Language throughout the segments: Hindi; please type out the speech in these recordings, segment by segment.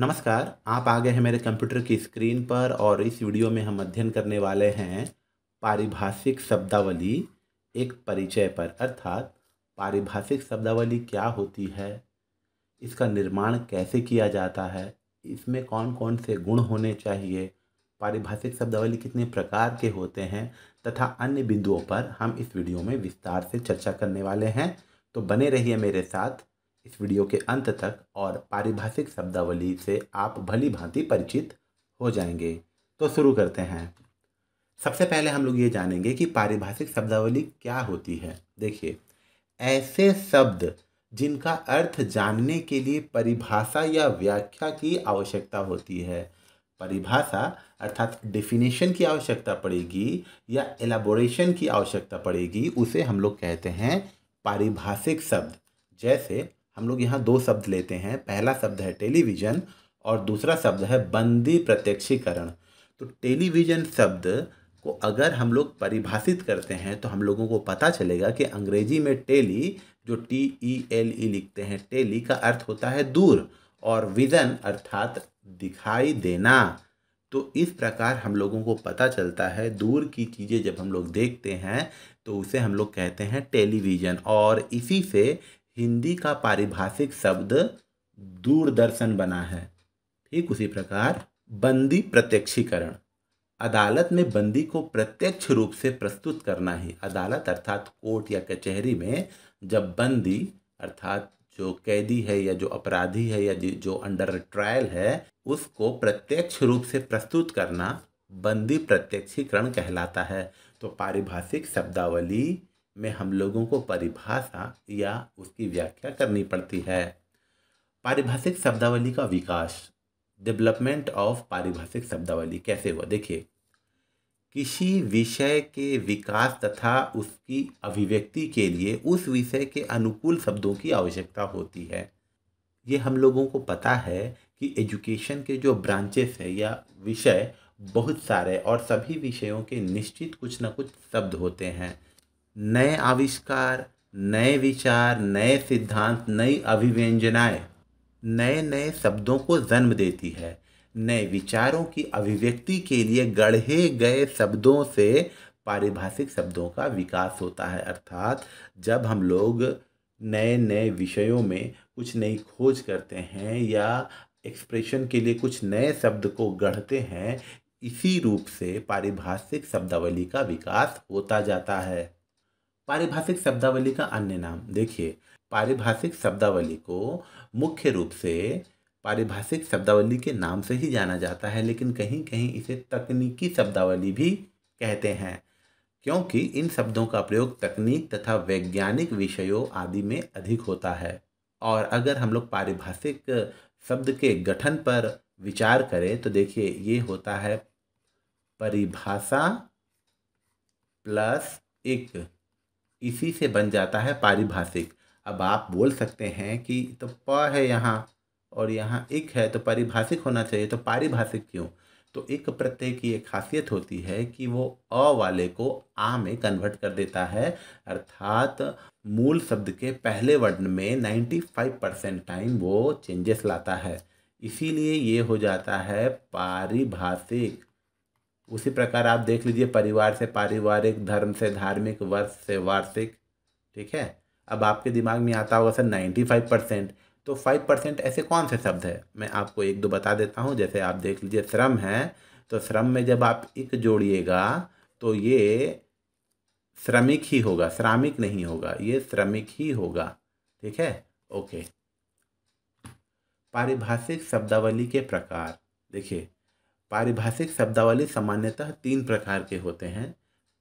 नमस्कार आप आ गए हैं मेरे कंप्यूटर की स्क्रीन पर और इस वीडियो में हम अध्ययन करने वाले हैं पारिभाषिक शब्दावली एक परिचय पर अर्थात पारिभाषिक शब्दावली क्या होती है इसका निर्माण कैसे किया जाता है इसमें कौन कौन से गुण होने चाहिए पारिभाषिक शब्दावली कितने प्रकार के होते हैं तथा अन्य बिंदुओं पर हम इस वीडियो में विस्तार से चर्चा करने वाले हैं तो बने रहिए मेरे साथ इस वीडियो के अंत तक और पारिभाषिक शब्दावली से आप भली भांति परिचित हो जाएंगे तो शुरू करते हैं सबसे पहले हम लोग ये जानेंगे कि पारिभाषिक शब्दावली क्या होती है देखिए ऐसे शब्द जिनका अर्थ जानने के लिए परिभाषा या व्याख्या की आवश्यकता होती है परिभाषा अर्थात डेफिनेशन की आवश्यकता पड़ेगी या एलाबोरेशन की आवश्यकता पड़ेगी उसे हम लोग कहते हैं पारिभाषिक शब्द जैसे हम लोग यहाँ दो शब्द लेते हैं पहला शब्द है टेलीविज़न और दूसरा शब्द है बंदी प्रत्यक्षीकरण तो टेलीविज़न शब्द को अगर हम लोग परिभाषित करते हैं तो हम लोगों को पता चलेगा कि अंग्रेजी में टेली जो टी ई एल ई लिखते हैं टेली का अर्थ होता है दूर और विज़न अर्थात दिखाई देना तो इस प्रकार हम लोगों को पता चलता है दूर की चीज़ें जब हम लोग देखते हैं तो उसे हम लोग कहते हैं टेलीविज़न और इसी से हिंदी का पारिभाषिक शब्द दूरदर्शन बना है ठीक उसी प्रकार बंदी प्रत्यक्षीकरण अदालत में बंदी को प्रत्यक्ष रूप से प्रस्तुत करना ही अदालत अर्थात कोर्ट या कचहरी में जब बंदी अर्थात जो कैदी है या जो अपराधी है या जो अंडर ट्रायल है उसको प्रत्यक्ष रूप से प्रस्तुत करना बंदी प्रत्यक्षीकरण कहलाता है तो पारिभाषिक शब्दावली में हम लोगों को परिभाषा या उसकी व्याख्या करनी पड़ती है पारिभाषिक शब्दावली का विकास डेवलपमेंट ऑफ पारिभाषिक शब्दावली कैसे हुआ देखिए किसी विषय के विकास तथा उसकी अभिव्यक्ति के लिए उस विषय के अनुकूल शब्दों की आवश्यकता होती है ये हम लोगों को पता है कि एजुकेशन के जो ब्रांचेस है या विषय बहुत सारे और सभी विषयों के निश्चित कुछ ना कुछ शब्द होते हैं नए आविष्कार नए विचार नए सिद्धांत नई अभिव्यंजनाएं नए नए शब्दों को जन्म देती है नए विचारों की अभिव्यक्ति के लिए गढ़े गए शब्दों से पारिभाषिक शब्दों का विकास होता है अर्थात जब हम लोग नए नए विषयों में कुछ नई खोज करते हैं या एक्सप्रेशन के लिए कुछ नए शब्द को गढ़ते हैं इसी रूप से पारिभाषिक शब्दावली का विकास होता जाता है पारिभाषिक शब्दावली का अन्य नाम देखिए पारिभाषिक शब्दावली को मुख्य रूप से पारिभाषिक शब्दावली के नाम से ही जाना जाता है लेकिन कहीं कहीं इसे तकनीकी शब्दावली भी कहते हैं क्योंकि इन शब्दों का प्रयोग तकनीक तथा वैज्ञानिक विषयों आदि में अधिक होता है और अगर हम लोग पारिभाषिक शब्द के गठन पर विचार करें तो देखिए ये होता है परिभाषा प्लस एक इसी से बन जाता है पारिभाषिक अब आप बोल सकते हैं कि तो प है यहाँ और यहाँ एक है तो पारिभाषिक होना चाहिए तो पारिभाषिक क्यों तो एक प्रत्यय की एक खासियत होती है कि वो अ वाले को आ में कन्वर्ट कर देता है अर्थात मूल शब्द के पहले वर्ण में नाइन्टी फाइव परसेंट टाइम वो चेंजेस लाता है इसीलिए ये हो जाता है पारिभाषिक उसी प्रकार आप देख लीजिए परिवार से पारिवारिक धर्म से धार्मिक वर्ष से वार्षिक ठीक है अब आपके दिमाग में आता होगा सर नाइन्टी फाइव परसेंट तो फाइव परसेंट ऐसे कौन से शब्द है मैं आपको एक दो बता देता हूँ जैसे आप देख लीजिए श्रम है तो श्रम में जब आप एक जोड़िएगा तो ये श्रमिक ही होगा श्रामिक नहीं होगा ये श्रमिक ही होगा ठीक है ओके पारिभाषिक शब्दावली के प्रकार देखिए पारिभाषिक शब्दावली सामान्यतः तीन प्रकार के होते हैं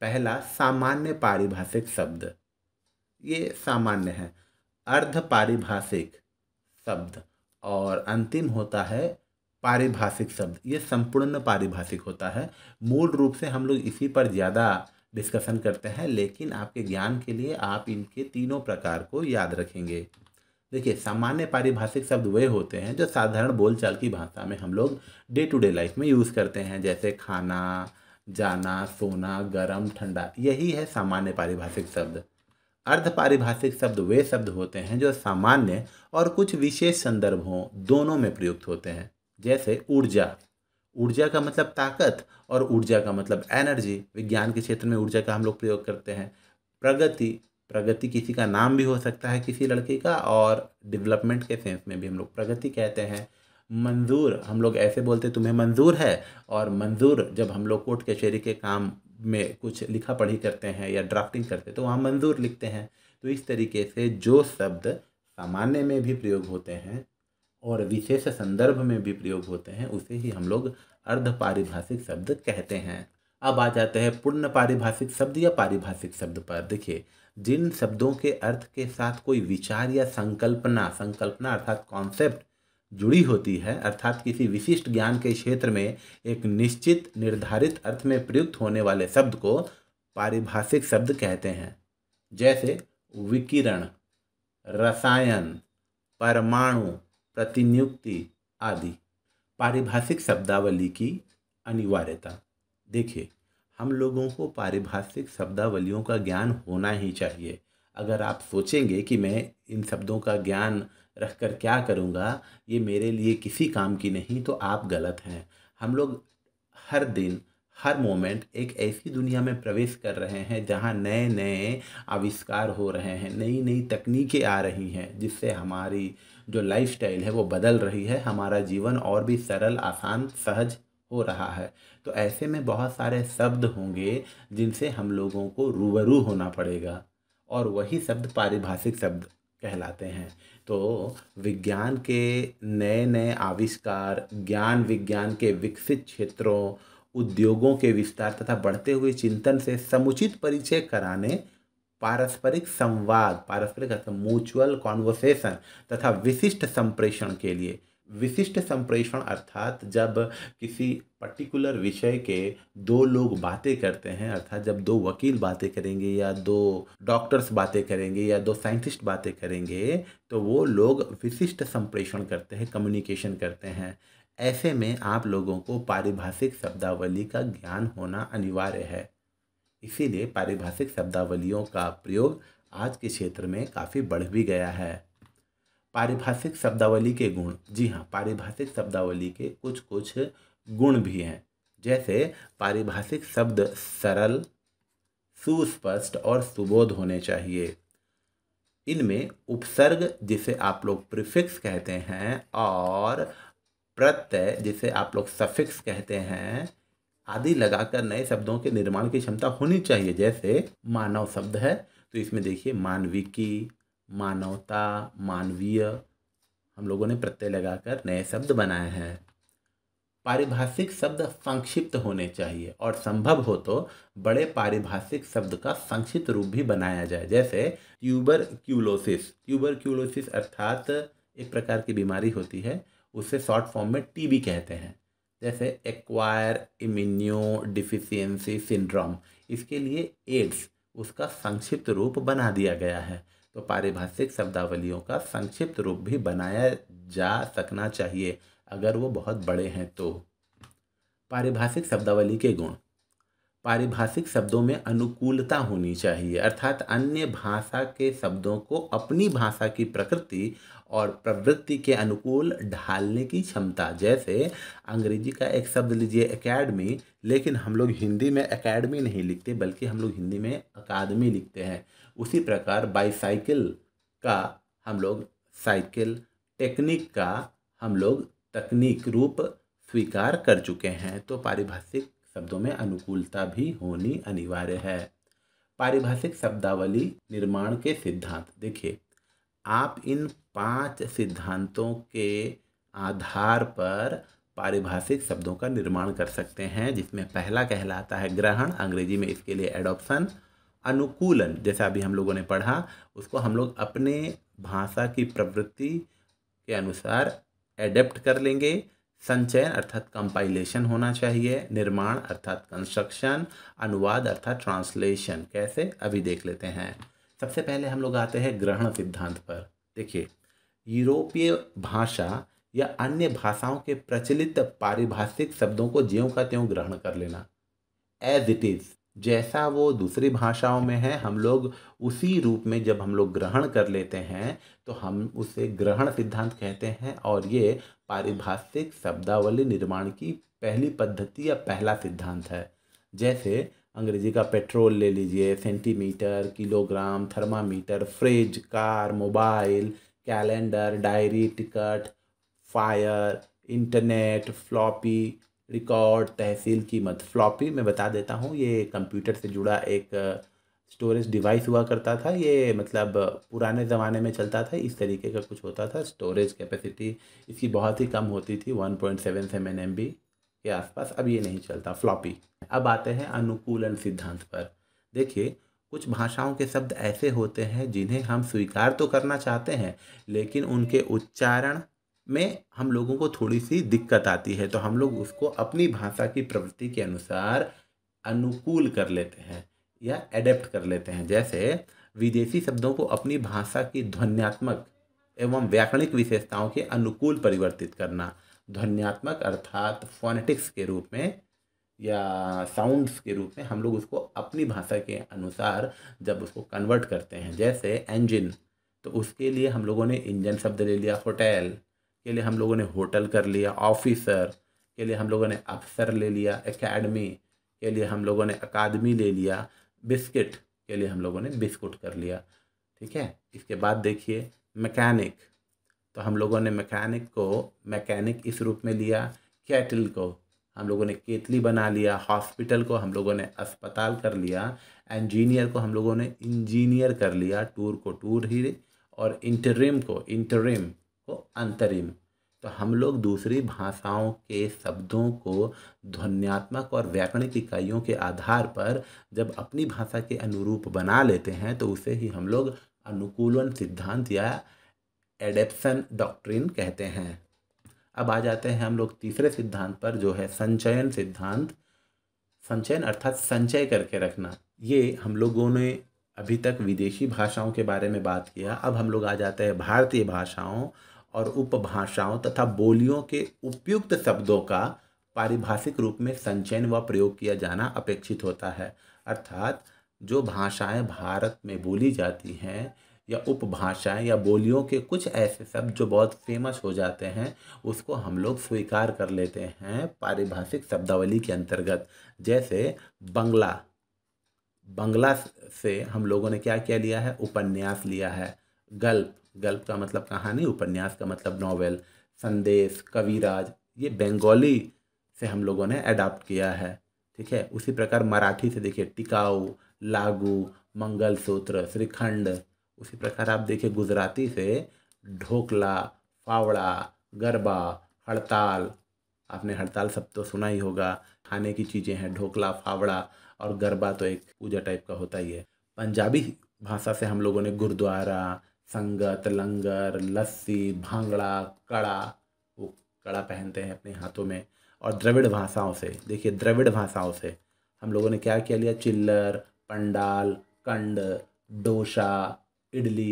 पहला सामान्य पारिभाषिक शब्द ये सामान्य है अर्ध पारिभाषिक शब्द और अंतिम होता है पारिभाषिक शब्द ये संपूर्ण पारिभाषिक होता है मूल रूप से हम लोग इसी पर ज़्यादा डिस्कशन करते हैं लेकिन आपके ज्ञान के लिए आप इनके तीनों प्रकार को याद रखेंगे देखिए सामान्य पारिभाषिक शब्द वे होते हैं जो साधारण बोलचाल की भाषा में हम लोग डे टू डे लाइफ में यूज़ करते हैं जैसे खाना जाना सोना गर्म ठंडा यही है सामान्य पारिभाषिक शब्द अर्ध पारिभाषिक शब्द वे शब्द होते हैं जो सामान्य और कुछ विशेष संदर्भों दोनों में प्रयुक्त होते हैं जैसे ऊर्जा ऊर्जा का मतलब ताकत और ऊर्जा का मतलब एनर्जी विज्ञान के क्षेत्र में ऊर्जा का हम लोग प्रयोग करते हैं प्रगति प्रगति किसी का नाम भी हो सकता है किसी लड़के का और डेवलपमेंट के सेंस में भी हम लोग प्रगति कहते हैं मंजूर हम लोग ऐसे बोलते तुम्हें मंजूर है और मंजूर जब हम लोग कोर्ट कचहरी के, के काम में कुछ लिखा पढ़ी करते हैं या ड्राफ्टिंग करते हैं तो वहाँ मंजूर लिखते हैं तो इस तरीके से जो शब्द सामान्य में भी प्रयोग होते हैं और विशेष संदर्भ में भी प्रयोग होते हैं उसे ही हम लोग अर्धपारिभाषिक शब्द कहते हैं अब आ जाते हैं पूर्ण पारिभाषिक शब्द या पारिभाषिक शब्द पर देखिए जिन शब्दों के अर्थ के साथ कोई विचार या संकल्पना संकल्पना अर्थात कॉन्सेप्ट जुड़ी होती है अर्थात किसी विशिष्ट ज्ञान के क्षेत्र में एक निश्चित निर्धारित अर्थ में प्रयुक्त होने वाले शब्द को पारिभाषिक शब्द कहते हैं जैसे विकिरण रसायन परमाणु प्रतिनियुक्ति आदि पारिभाषिक शब्दावली की अनिवार्यता देखिए हम लोगों को पारिभाषिक शब्दावलियों का ज्ञान होना ही चाहिए अगर आप सोचेंगे कि मैं इन शब्दों का ज्ञान रख कर क्या करूँगा ये मेरे लिए किसी काम की नहीं तो आप गलत हैं हम लोग हर दिन हर मोमेंट एक ऐसी दुनिया में प्रवेश कर रहे हैं जहाँ नए नए आविष्कार हो रहे हैं नई नई तकनीकें आ रही हैं जिससे हमारी जो लाइफ स्टाइल है वो बदल रही है हमारा जीवन और भी सरल आसान सहज हो रहा है तो ऐसे में बहुत सारे शब्द होंगे जिनसे हम लोगों को रूबरू होना पड़ेगा और वही शब्द पारिभाषिक शब्द कहलाते हैं तो विज्ञान के नए नए आविष्कार ज्ञान विज्ञान के विकसित क्षेत्रों उद्योगों के विस्तार तथा बढ़ते हुए चिंतन से समुचित परिचय कराने पारस्परिक संवाद पारस्परिक म्यूचुअल कॉन्वर्सेशन तथा विशिष्ट संप्रेषण के लिए विशिष्ट संप्रेषण अर्थात जब किसी पर्टिकुलर विषय के दो लोग बातें करते हैं अर्थात जब दो वकील बातें करेंगे या दो डॉक्टर्स बातें करेंगे या दो साइंटिस्ट बातें करेंगे तो वो लोग विशिष्ट संप्रेषण करते हैं कम्युनिकेशन करते हैं ऐसे में आप लोगों को पारिभाषिक शब्दावली का ज्ञान होना अनिवार्य है इसीलिए पारिभाषिक शब्दावलियों का प्रयोग आज के क्षेत्र में काफ़ी बढ़ भी गया है पारिभाषिक शब्दावली के गुण जी हाँ पारिभाषिक शब्दावली के कुछ कुछ गुण भी हैं जैसे पारिभाषिक शब्द सरल सुस्पष्ट और सुबोध होने चाहिए इनमें उपसर्ग जिसे आप लोग प्रिफिक्स कहते हैं और प्रत्यय जिसे आप लोग सफिक्स कहते हैं आदि लगाकर नए शब्दों के निर्माण की क्षमता होनी चाहिए जैसे मानव शब्द है तो इसमें देखिए मानविकी मानवता मानवीय हम लोगों ने प्रत्यय लगाकर नए शब्द बनाए हैं पारिभाषिक शब्द संक्षिप्त होने चाहिए और संभव हो तो बड़े पारिभाषिक शब्द का संक्षिप्त रूप भी बनाया जाए जैसे ट्यूबर क्यूलोसिस ट्यूबर क्यूलोसिस अर्थात एक प्रकार की बीमारी होती है उसे शॉर्ट फॉर्म में टीबी कहते हैं जैसे एक्वायर इम्यूनियो डिफिशियंसी सिंड्रोम इसके लिए एड्स उसका संक्षिप्त रूप बना दिया गया है तो पारिभाषिक शब्दावलियों का संक्षिप्त रूप भी बनाया जा सकना चाहिए अगर वो बहुत बड़े हैं तो पारिभाषिक शब्दावली के गुण पारिभाषिक शब्दों में अनुकूलता होनी चाहिए अर्थात अन्य भाषा के शब्दों को अपनी भाषा की प्रकृति और प्रवृत्ति के अनुकूल ढालने की क्षमता जैसे अंग्रेजी का एक शब्द लीजिए एकेडमी लेकिन हम लोग हिंदी में एकेडमी नहीं लिखते बल्कि हम लोग हिंदी में अकादमी लिखते हैं उसी प्रकार बाईसाइकिल का हम लोग साइकिल टेक्निक का हम लोग तकनीक रूप स्वीकार कर चुके हैं तो पारिभाषिक शब्दों में अनुकूलता भी होनी अनिवार्य है पारिभाषिक शब्दावली निर्माण के सिद्धांत देखिए आप इन पांच सिद्धांतों के आधार पर पारिभाषिक शब्दों का निर्माण कर सकते हैं जिसमें पहला कहलाता है ग्रहण अंग्रेजी में इसके लिए एडॉप्शन अनुकूलन जैसा अभी हम लोगों ने पढ़ा उसको हम लोग अपने भाषा की प्रवृत्ति के अनुसार एडेप्ट कर लेंगे संचयन अर्थात कंपाइलेशन होना चाहिए निर्माण अर्थात कंस्ट्रक्शन अनुवाद अर्थात ट्रांसलेशन कैसे अभी देख लेते हैं सबसे पहले हम लोग आते हैं ग्रहण सिद्धांत पर देखिए यूरोपीय भाषा या अन्य भाषाओं के प्रचलित पारिभाषिक शब्दों को ज्यों का त्यों ग्रहण कर लेना एज इट इज़ जैसा वो दूसरी भाषाओं में है हम लोग उसी रूप में जब हम लोग ग्रहण कर लेते हैं तो हम उसे ग्रहण सिद्धांत कहते हैं और ये पारिभाषिक शब्दावली निर्माण की पहली पद्धति या पहला सिद्धांत है जैसे अंग्रेजी का पेट्रोल ले लीजिए centimetre kilogram thermometer fridge car mobile calendar diary ticket fire internet floppy record तहसील कीमत फ्लॉपी मैं बता देता हूँ ये कंप्यूटर से जुड़ा एक स्टोरेज डिवाइस हुआ करता था ये मतलब पुराने ज़माने में चलता था इस तरीके का कुछ होता था स्टोरेज कैपेसिटी इसकी बहुत ही कम होती थी one point seven seven MB बी के आसपास अब ये नहीं चलता फ्लॉपी अब आते हैं अनुकूलन सिद्धांत पर देखिए कुछ भाषाओं के शब्द ऐसे होते हैं जिन्हें हम स्वीकार तो करना चाहते हैं लेकिन उनके उच्चारण में हम लोगों को थोड़ी सी दिक्कत आती है तो हम लोग उसको अपनी भाषा की प्रवृत्ति के अनुसार अनुकूल कर लेते हैं या एडेप्ट कर लेते हैं जैसे विदेशी शब्दों को अपनी भाषा की ध्वन्यात्मक एवं व्याकरणिक विशेषताओं के अनुकूल परिवर्तित करना ध्वन्यात्मक अर्थात फोनेटिक्स के रूप में या साउंड्स के रूप में हम लोग उसको अपनी भाषा के अनुसार जब उसको कन्वर्ट करते हैं जैसे इंजन तो उसके लिए हम लोगों ने इंजन शब्द ले लिया होटल के लिए हम लोगों ने होटल कर लिया ऑफिसर के लिए हम लोगों ने अफसर ले लिया एकेडमी के लिए हम लोगों ने अकादमी ले लिया बिस्किट के लिए हम लोगों ने बिस्कुट कर लिया ठीक है इसके बाद देखिए मैकेनिक तो हम लोगों ने मैकेनिक को मैकेनिक इस रूप में लिया कैटल को हम लोगों ने केतली बना लिया हॉस्पिटल को हम लोगों ने अस्पताल कर लिया इंजीनियर को हम लोगों ने इंजीनियर कर लिया टूर को टूर ही और इंटरिम को इंटरिम को अंतरिम तो हम लोग दूसरी भाषाओं के शब्दों को ध्वन्यात्मक और व्याकरणिक इकाइयों के आधार पर जब अपनी भाषा के अनुरूप बना लेते हैं तो उसे ही हम लोग अनुकूलन सिद्धांत या एडेप्सन डॉक्ट्रिन कहते हैं अब आ जाते हैं हम लोग तीसरे सिद्धांत पर जो है संचयन सिद्धांत संचयन अर्थात संचय करके रखना ये हम लोगों ने अभी तक विदेशी भाषाओं के बारे में बात किया अब हम लोग आ जाते हैं भारतीय भाषाओं और उपभाषाओं तथा बोलियों के उपयुक्त शब्दों का पारिभाषिक रूप में संचयन व प्रयोग किया जाना अपेक्षित होता है अर्थात जो भाषाएं भारत में बोली जाती हैं या उपभाषाएं या बोलियों के कुछ ऐसे शब्द जो बहुत फेमस हो जाते हैं उसको हम लोग स्वीकार कर लेते हैं पारिभाषिक शब्दावली के अंतर्गत जैसे बंगला बंगला से हम लोगों ने क्या क्या लिया है उपन्यास लिया है गल्प गल्प का मतलब कहानी उपन्यास का मतलब नॉवल संदेश कविराज ये बंगाली से हम लोगों ने अडाप्ट किया है ठीक है उसी प्रकार मराठी से देखिए टिकाऊ लागू मंगलसूत्र श्रीखंड उसी प्रकार आप देखिए गुजराती से ढोकला फावड़ा गरबा हड़ताल आपने हड़ताल सब तो सुना ही होगा खाने की चीज़ें हैं ढोकला फावड़ा और गरबा तो एक पूजा टाइप का होता ही है पंजाबी भाषा से हम लोगों ने गुरुद्वारा संगत लंगर लस्सी भांगड़ा कड़ा वो कड़ा पहनते हैं अपने हाथों में और द्रविड़ भाषाओं से देखिए द्रविड़ भाषाओं से हम लोगों ने क्या क्या लिया चिल्लर पंडाल कंड डोसा इडली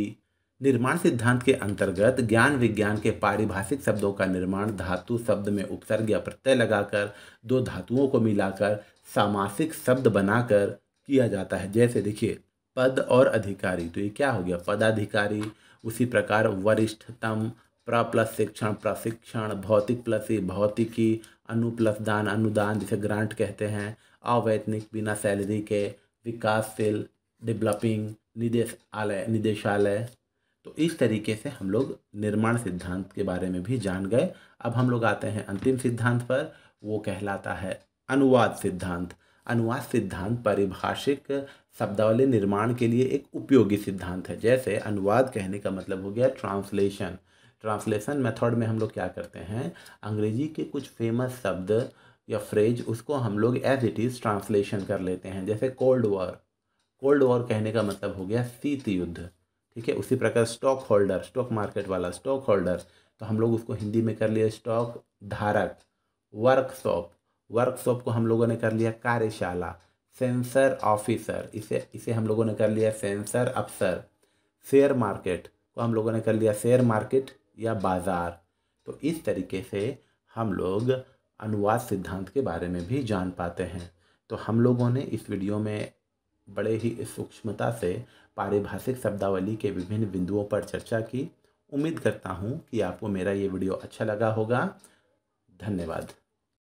निर्माण सिद्धांत के अंतर्गत ज्ञान विज्ञान के पारिभाषिक शब्दों का निर्माण धातु शब्द में उपसर्ग या प्रत्यय लगाकर दो धातुओं को मिलाकर सामासिक शब्द बनाकर किया जाता है जैसे देखिए पद और अधिकारी तो ये क्या हो गया पदाधिकारी उसी प्रकार वरिष्ठतम प्र प्लस शिक्षण प्रशिक्षण भौतिक प्लस भौतिकी अनु प्लस दान अनुदान जिसे ग्रांट कहते हैं अवैतनिक बिना सैलरी के विकासशील डेवलपिंग निदेशालय निदेशालय तो इस तरीके से हम लोग निर्माण सिद्धांत के बारे में भी जान गए अब हम लोग आते हैं अंतिम सिद्धांत पर वो कहलाता है अनुवाद सिद्धांत अनुवाद सिद्धांत पारिभाषिक शब्दावली निर्माण के लिए एक उपयोगी सिद्धांत है जैसे अनुवाद कहने का मतलब हो गया ट्रांसलेशन ट्रांसलेशन मेथड में हम लोग क्या करते हैं अंग्रेजी के कुछ फेमस शब्द या फ्रेज उसको हम लोग एज इट इज़ ट्रांसलेशन कर लेते हैं जैसे कोल्ड वॉर कोल्ड वॉर कहने का मतलब हो गया शीत युद्ध ठीक है उसी प्रकार स्टॉक होल्डर स्टॉक मार्केट वाला स्टॉक होल्डर तो हम लोग उसको हिंदी में कर लिए स्टॉक धारक वर्कशॉप वर्कशॉप को हम लोगों ने कर लिया कार्यशाला सेंसर ऑफिसर इसे इसे हम लोगों ने कर लिया सेंसर अफसर शेयर मार्केट को हम लोगों ने कर लिया शेयर मार्केट या बाज़ार तो इस तरीके से हम लोग अनुवाद सिद्धांत के बारे में भी जान पाते हैं तो हम लोगों ने इस वीडियो में बड़े ही सूक्ष्मता से पारिभाषिक शब्दावली के विभिन्न बिंदुओं पर चर्चा की उम्मीद करता हूँ कि आपको मेरा ये वीडियो अच्छा लगा होगा धन्यवाद